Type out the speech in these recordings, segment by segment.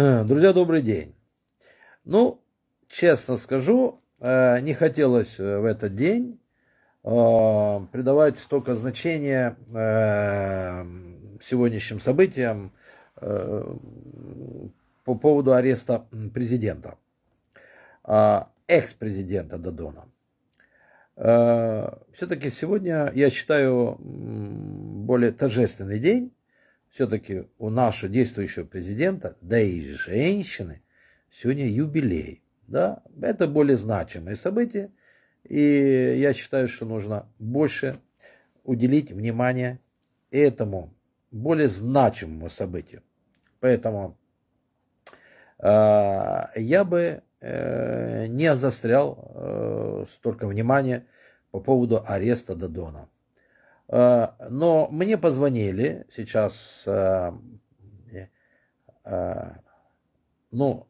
Э, друзья, добрый день. Ну, честно скажу, э, не хотелось э, в этот день придавать столько значения сегодняшним событиям по поводу ареста президента, а, экс-президента Дадона. Все-таки сегодня, я считаю, более торжественный день, все-таки у нашего действующего президента, да и женщины, сегодня юбилей. Да? Это более значимые события, и я считаю, что нужно больше уделить внимание этому более значимому событию. Поэтому э, я бы э, не застрял э, столько внимания по поводу ареста Дадона. А, но мне позвонили сейчас, а, э, а, ну,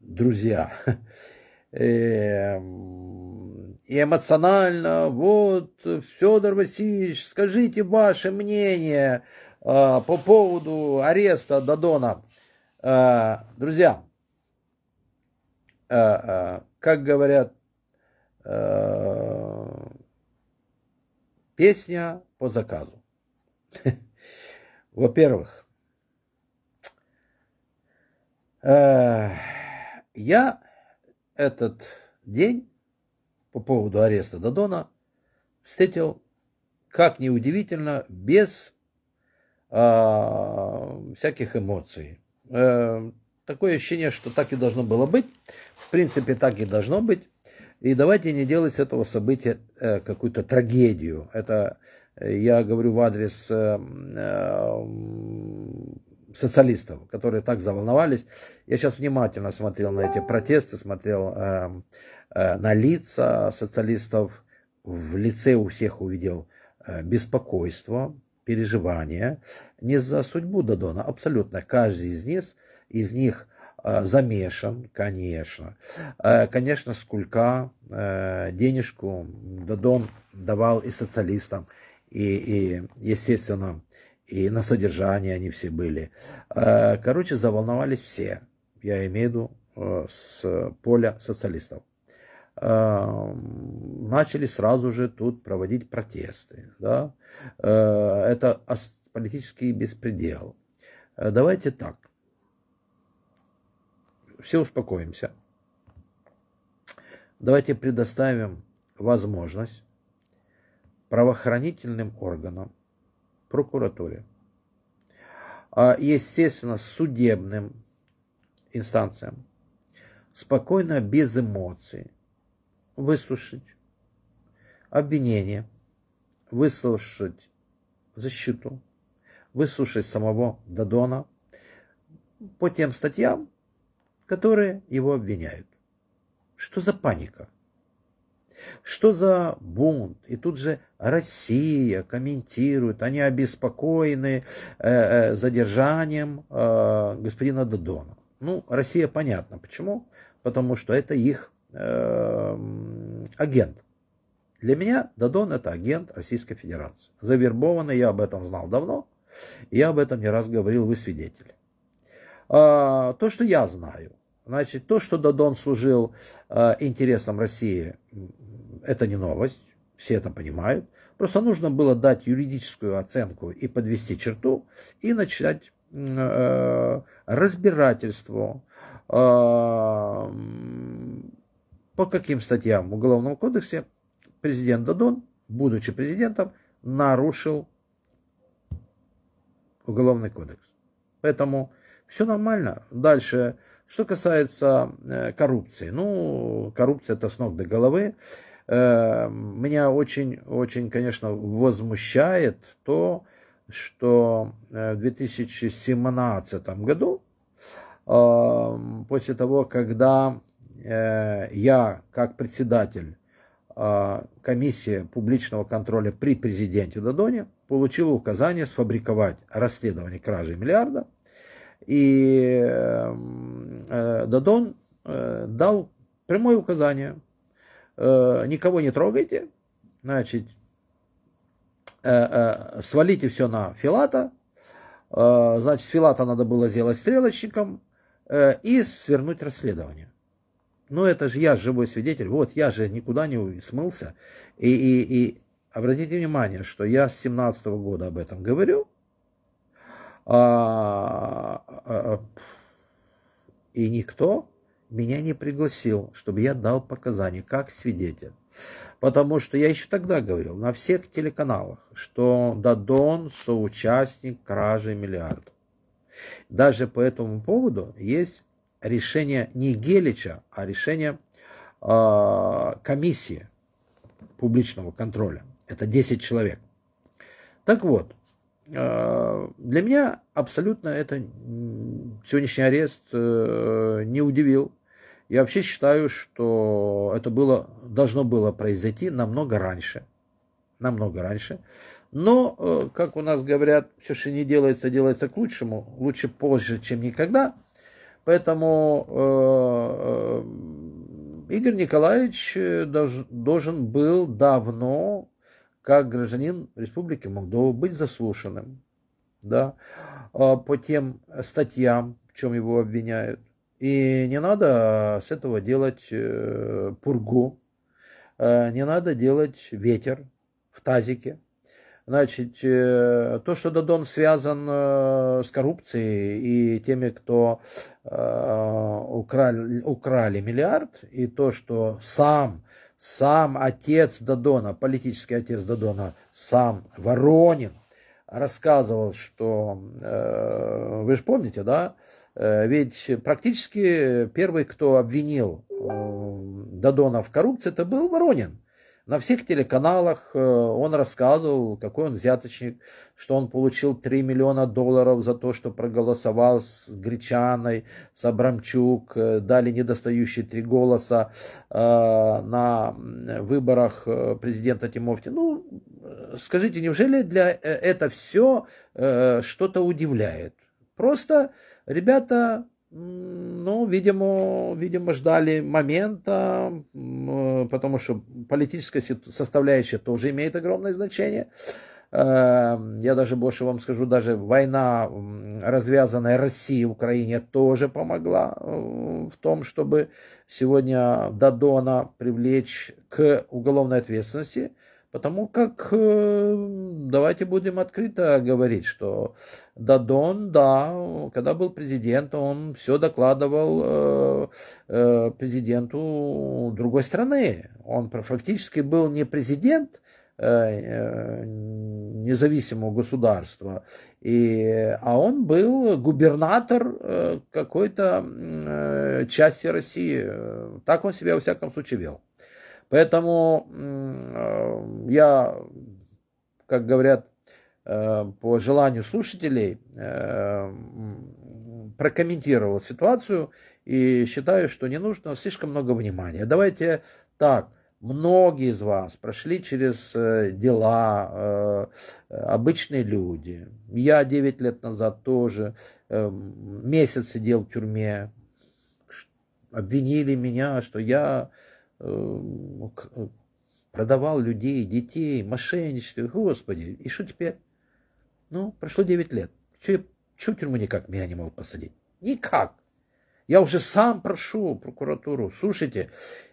друзья, эм, и эмоционально, вот, Федор Васильевич, скажите ваше мнение по поводу ареста Дадона. Друзья, как говорят, песня по заказу. Во-первых, э, я этот день по поводу ареста Дадона встретил, как ни удивительно, без а, всяких эмоций. Э, такое ощущение, что так и должно было быть. В принципе, так и должно быть. И давайте не делать с этого события э, какую-то трагедию. Это я говорю в адрес э, э, социалистов, которые так заволновались. Я сейчас внимательно смотрел на эти протесты, смотрел э, э, на лица социалистов, в лице у всех увидел э, беспокойство, переживания не за судьбу Дадона, абсолютно. Каждый из них, из них э, замешан, конечно. Э, конечно, сколько э, денежку Дадон давал и социалистам, и, и естественно, и на содержании они все были. Э, короче, заволновались все, я имею в виду, э, с поля социалистов. Э, начали сразу же тут проводить протесты. Да? Это политический беспредел. Давайте так. Все успокоимся. Давайте предоставим возможность правоохранительным органам, прокуратуре, а, естественно, судебным инстанциям, спокойно, без эмоций, выслушать обвинение, выслушать защиту, выслушать самого Дадона по тем статьям, которые его обвиняют. Что за паника? Что за бунт? И тут же Россия комментирует, они обеспокоены э, э, задержанием э, господина Додона. Ну, Россия понятно. Почему? Потому что это их э, агент. Для меня Дадон это агент Российской Федерации. Завербованный, я об этом знал давно. Я об этом не раз говорил, вы свидетели. А, то, что я знаю, Значит, то, что Дадон служил э, интересам России, это не новость, все это понимают. Просто нужно было дать юридическую оценку и подвести черту, и начать э, разбирательство э, по каким статьям в Уголовном кодексе президент Дадон, будучи президентом, нарушил Уголовный кодекс. Поэтому все нормально. Дальше, что касается э, коррупции. Ну, коррупция это с ног до головы. Э, меня очень-очень, конечно, возмущает то, что э, в 2017 году, э, после того, когда э, я, как председатель э, комиссии публичного контроля при президенте Дадоне, получила указание сфабриковать расследование кражи миллиарда – и эм, э, Дадон э, дал прямое указание, э, никого не трогайте, значит, свалите все на Филата, значит, Филата надо было сделать стрелочником и свернуть расследование. Ну, это же я живой свидетель, вот я же никуда не смылся. И, и, и обратите внимание, что я с 17 -го года об этом говорю, а, а, а, и никто меня не пригласил, чтобы я дал показания как свидетель. Потому что я еще тогда говорил на всех телеканалах, что Дадон соучастник кражи миллиардов. Даже по этому поводу есть решение не Гелича, а решение э, комиссии публичного контроля. Это 10 человек. Так вот, а, для меня абсолютно это сегодняшний арест э, не удивил. Я вообще считаю, что это было, должно было произойти намного раньше. Намного раньше. Но, э, как у нас говорят, все, что не делается, делается к лучшему. Лучше позже, чем никогда. Поэтому э, Игорь Николаевич должен был давно как гражданин Республики Молдова быть заслушанным да, а, по тем статьям, в чем его обвиняют. И не надо а, с этого делать э, пургу, э, не надо делать ветер в тазике. Значит, э, то, что Дадон связан с коррупцией и теми, кто украли, украли миллиард, и то, что сам сам отец Дадона, политический отец Дадона, сам Воронин, рассказывал, что, э, вы же помните, да, э, ведь практически первый, кто обвинил э, Дадона в коррупции, это был Воронин. На всех телеканалах э, он рассказывал, какой он взяточник, что он получил 3 миллиона долларов за то, что проголосовал с Гречаной, с Абрамчук, э, дали недостающие три голоса э, на выборах президента Тимофти. Ну, скажите, неужели для это все что-то удивляет? Просто ребята ну, видимо, видимо, ждали момента, э, потому что политическая составляющая тоже имеет огромное значение. Эм, я даже больше вам скажу, даже война, развязанная России Украине, тоже помогла э, в том, чтобы сегодня Дадона привлечь к уголовной ответственности. Потому как э, давайте будем открыто говорить, что Дадон, да, когда был президент, он все докладывал э, э, президенту другой страны. Он фактически был не президент, независимого государства. И, а он был губернатор какой-то части России. Так он себя, во всяком случае, вел. Поэтому э, я, как говорят, э, по желанию слушателей э, прокомментировал ситуацию и считаю, что не нужно слишком много внимания. Давайте так, многие из вас прошли через дела, обычные люди. Я 9 лет назад тоже месяц сидел в тюрьме, обвинили меня, что я Э, продавал людей, детей, мошенничество. Господи, и что теперь? Ну, прошло 9 лет. Че, че в тюрьму никак меня не могут посадить? Никак. Я уже сам прошу прокуратуру. Слушайте,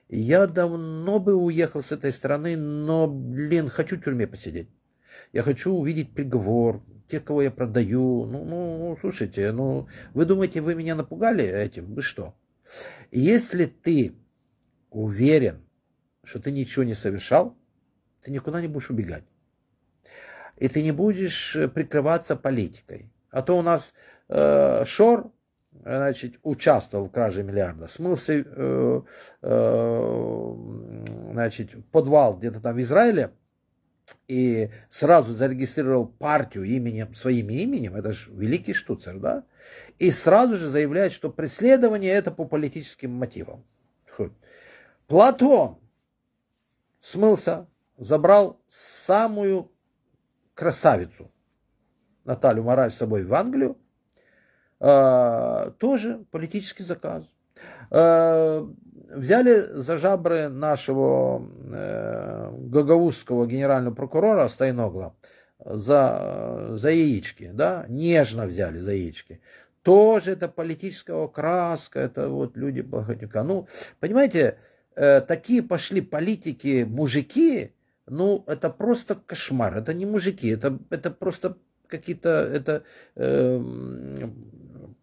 я давно бы уехал с этой страны, но, блин, хочу в тюрьме посидеть. Я хочу увидеть приговор, тех, кого я продаю. Ну, ну, ну, слушайте, ну, вы думаете, вы меня напугали этим? Вы что? Если ты уверен, что ты ничего не совершал, ты никуда не будешь убегать. И ты не будешь э, прикрываться политикой. А то у нас э, Шор значит, участвовал в краже миллиарда, смылся э, э, значит, подвал где-то там в Израиле и сразу зарегистрировал партию именем, своим именем, это же великий штуцер, да, и сразу же заявляет, что преследование это по политическим мотивам. Хоть Платон смылся, забрал самую красавицу Наталью Мораль с собой в Англию. А, тоже политический заказ. А, взяли за жабры нашего э, гагаузского генерального прокурора Стайногла за, за яички, да, нежно взяли за яички. Тоже это политическая окраска, это вот люди плохотника. Ну, понимаете, Э, такие пошли политики, мужики, ну, это просто кошмар. Это не мужики, это, это просто какие-то, это э,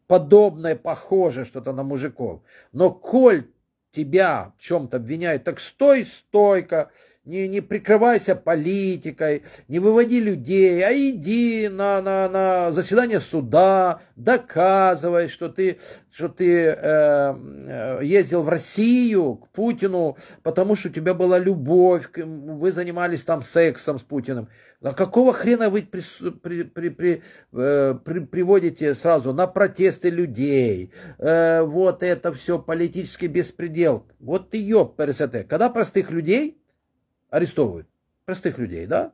подобное, похоже что-то на мужиков. Но коль тебя в чем-то обвиняют, так стой стойко, не, не прикрывайся политикой, не выводи людей, а иди на, на, на заседание суда, доказывай, что ты, что ты э, э ездил в Россию к Путину, потому что у тебя была любовь, вы занимались там сексом с Путиным. А какого хрена вы при, при, при, при, э, при, приводите сразу на протесты людей? Э, вот это все политический беспредел. Вот ты ёб, когда простых людей арестовывают простых людей, да,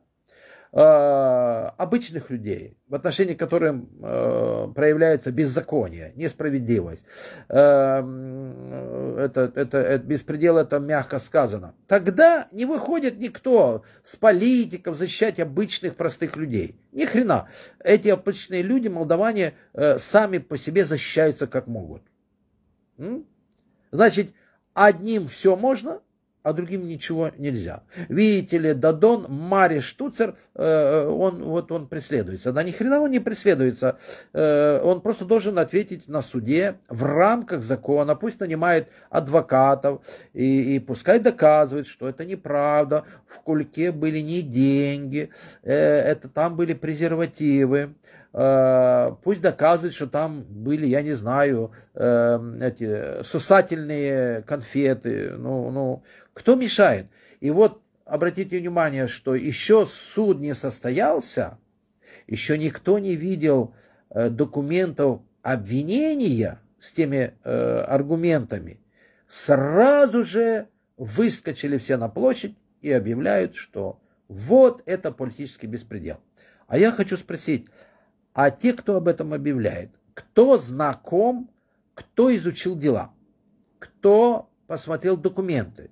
э, обычных людей, в отношении к которым э, проявляется беззаконие, несправедливость. Э, это, это, это беспредел, это мягко сказано. Тогда не выходит никто с политиков защищать обычных простых людей. Ни хрена. Эти обычные люди, молдаване, э, сами по себе защищаются как могут. М? Значит, одним все можно, а другим ничего нельзя. Видите ли, Дадон, Мари, Штуцер, э, он, вот он преследуется. Да ни хрена он не преследуется. Э, он просто должен ответить на суде в рамках закона. Пусть нанимает адвокатов и, и пускай доказывает, что это неправда. В кульке были не деньги, э, это там были презервативы Э, пусть доказывает, что там были, я не знаю, э, эти сусательные конфеты. Ну, ну, кто мешает? И вот обратите внимание, что еще суд не состоялся, еще никто не видел э, документов обвинения с теми аргументами. Сразу же выскочили все на площадь и объявляют, что вот это политический беспредел. А я хочу спросить, а те, кто об этом объявляет. Кто знаком, кто изучил дела, кто посмотрел документы,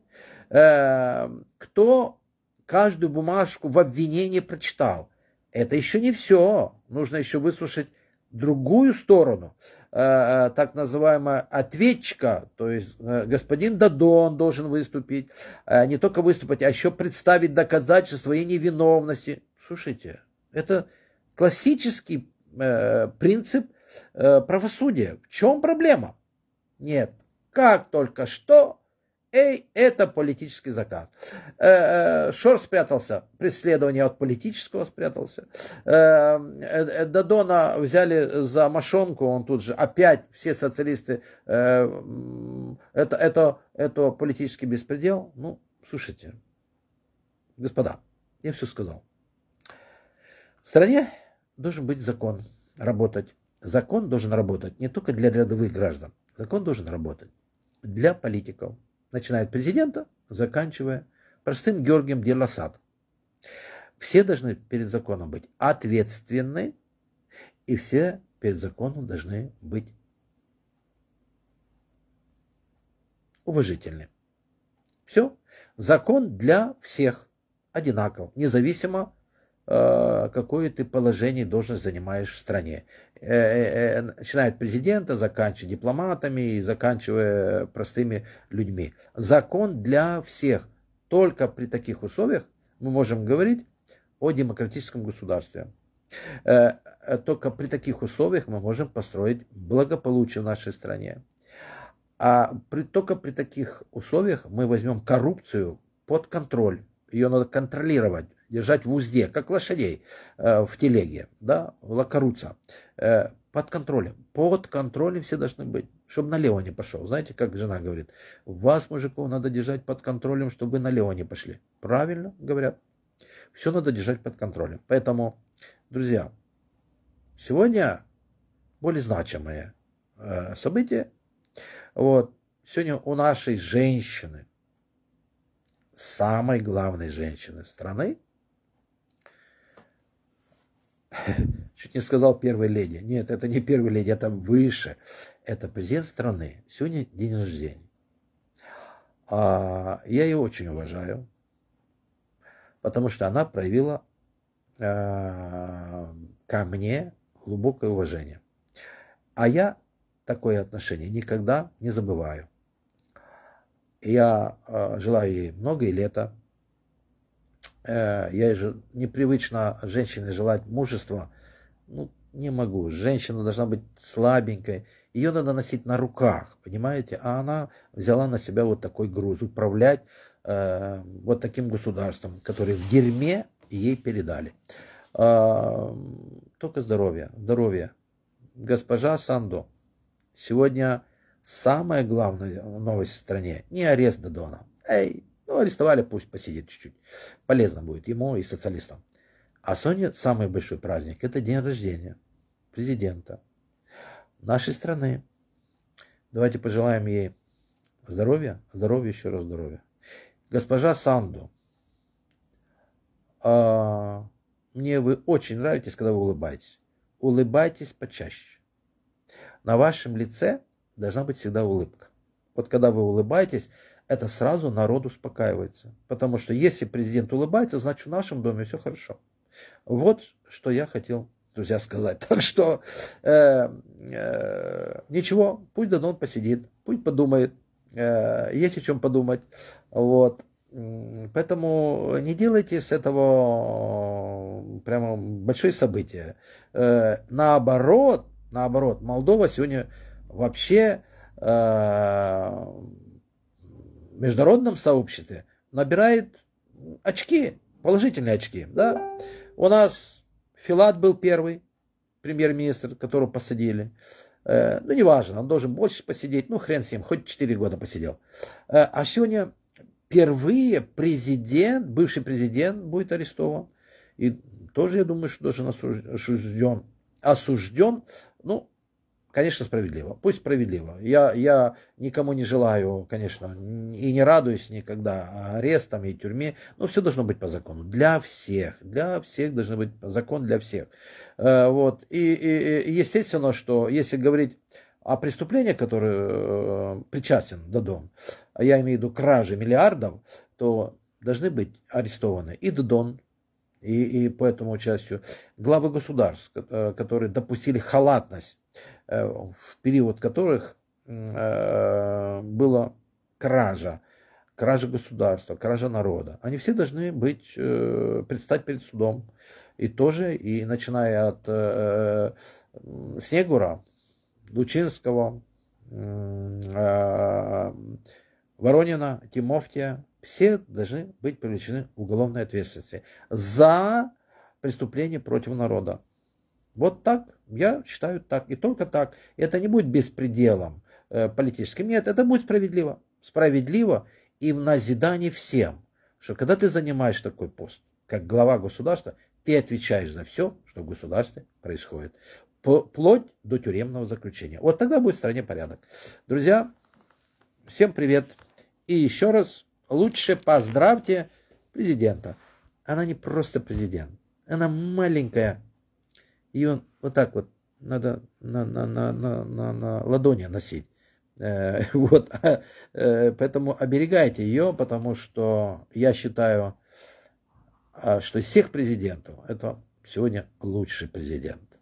э, кто каждую бумажку в обвинении прочитал. Это еще не все. Нужно еще выслушать другую сторону, э, э, так называемого ответчика, то есть господин Дадон должен выступить, не только выступать, а еще представить доказательства своей невиновности. Слушайте, это классический Э, принцип э, правосудия. В чем проблема? Нет. Как только что, эй, это политический заказ. Э, Шор спрятался, преследование от политического спрятался. Э, Дадона взяли за мошонку, он тут же опять все социалисты, это, это, это политический беспредел. Ну, слушайте, господа, я все сказал. В стране должен быть закон работать. Закон должен работать не только для рядовых граждан. Закон должен работать для политиков. Начиная от президента, заканчивая простым Георгием Делосад. Все должны перед законом быть ответственны, и все перед законом должны быть уважительны. Все. Закон для всех одинаков, независимо Э, какое ты положение должность занимаешь в стране. Э, э, начиная от президента, заканчивая дипломатами и заканчивая простыми людьми. Закон для всех. Только при таких условиях мы можем говорить о демократическом государстве. Только при таких условиях мы можем построить благополучие в нашей стране. А при, только при таких условиях мы возьмем коррупцию под контроль ее надо контролировать, держать в узде, как лошадей э, в телеге, да, в лакаруца. Э, под контролем. Под контролем все должны быть, чтобы налево не пошел. Знаете, как жена говорит, вас, мужиков, надо держать под контролем, чтобы налево не пошли. Правильно говорят. Все надо держать под контролем. Поэтому, друзья, сегодня более значимое э, событие. Вот. Сегодня у нашей женщины – самой главной женщины страны. Чуть не сказал первой леди. Нет, это не первая леди, это выше. Это президент страны. Сегодня день рождения. А, я ее очень уважаю, потому что она проявила а, ко мне глубокое уважение. А я такое отношение никогда не забываю. Я э, желаю ей много и лета. Э, я же непривычно женщине желать мужества. Ну, не могу. Женщина должна быть слабенькой. Ее надо носить на руках, понимаете? А она взяла на себя вот такой груз. Управлять э, вот таким государством, которое в дерьме ей передали. Э, только здоровье. Здоровье. Госпожа Сандо, сегодня Самая главная новость в стране – не арест Дадона. Эй, ну арестовали, пусть посидит чуть-чуть. Полезно будет ему и социалистам. А Соня самый большой праздник – это день рождения президента нашей страны. Давайте пожелаем ей здоровья, здоровья, еще раз здоровья. Госпожа Санду, а, мне вы очень нравитесь, когда вы улыбаетесь. Улыбайтесь почаще. На вашем лице – должна быть всегда улыбка. Вот когда вы улыбаетесь, это сразу народ успокаивается. Потому что если президент улыбается, значит в нашем доме все хорошо. Вот что я хотел, друзья, сказать. Так что э, э, ничего, пусть Дадон посидит, пусть подумает. Э, есть о чем подумать. Вот. Поэтому не делайте с этого прямо большие события. Э, наоборот, наоборот, Молдова сегодня вообще э, в международном сообществе набирает очки, положительные очки. Да? У нас Филат был первый премьер-министр, которого посадили. Э, ну, неважно, он должен больше посидеть, ну, хрен с ним, хоть 4 года посидел. Э, а сегодня впервые президент, бывший президент будет арестован. И тоже, я думаю, что должен осужден. Осужден, ну, Конечно, справедливо. Пусть справедливо. Я, я никому не желаю, конечно, и не радуюсь никогда арестам и тюрьме. Но все должно быть по закону. Для всех. Для всех должен быть закон для всех. Э, вот. И, и, и естественно, что если говорить о преступлении, которое э, причастен Дадон, я имею в виду кражи миллиардов, то должны быть арестованы и Дадон, и, и по этому участию главы государств, э, которые допустили халатность Э, в период которых э, была кража, кража государства, кража народа. Они все должны быть, э, предстать перед судом. И тоже, и начиная от Снегура, Лучинского, Воронина, Тимофтия, все должны быть привлечены к уголовной ответственности за преступление против народа. Вот так, я считаю так, и только так. Это не будет беспределом э, политическим, нет, это будет справедливо. Справедливо и в назидании всем, что когда ты занимаешь такой пост, как глава государства, ты отвечаешь за все, что в государстве происходит, вплоть до тюремного заключения. Вот тогда будет в стране порядок. Друзья, всем привет. И еще раз лучше поздравьте президента. Она не просто президент, она маленькая и он вот так вот надо на, на, на, на, на, на ладони носить. Э, вот, а, э, поэтому оберегайте ее, потому что я считаю, а, что из всех президентов это сегодня лучший президент.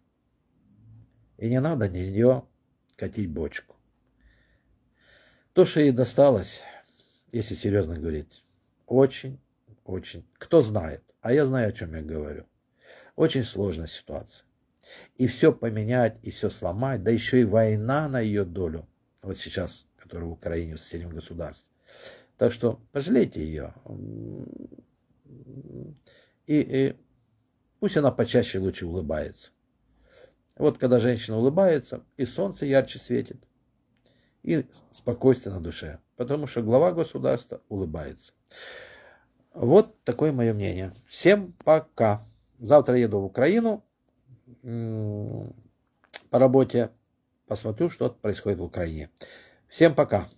И не надо на нее катить бочку. То, что ей досталось, если серьезно говорить, очень, очень, кто знает, а я знаю, о чем я говорю, очень сложная ситуация и все поменять, и все сломать, да еще и война на ее долю, вот сейчас, которая в Украине, в соседнем государстве. Так что пожалейте ее. И, и пусть она почаще лучше улыбается. Вот когда женщина улыбается, и солнце ярче светит, и спокойствие на душе, потому что глава государства улыбается. Вот такое мое мнение. Всем пока. Завтра еду в Украину по работе, посмотрю, что происходит в Украине. Всем пока!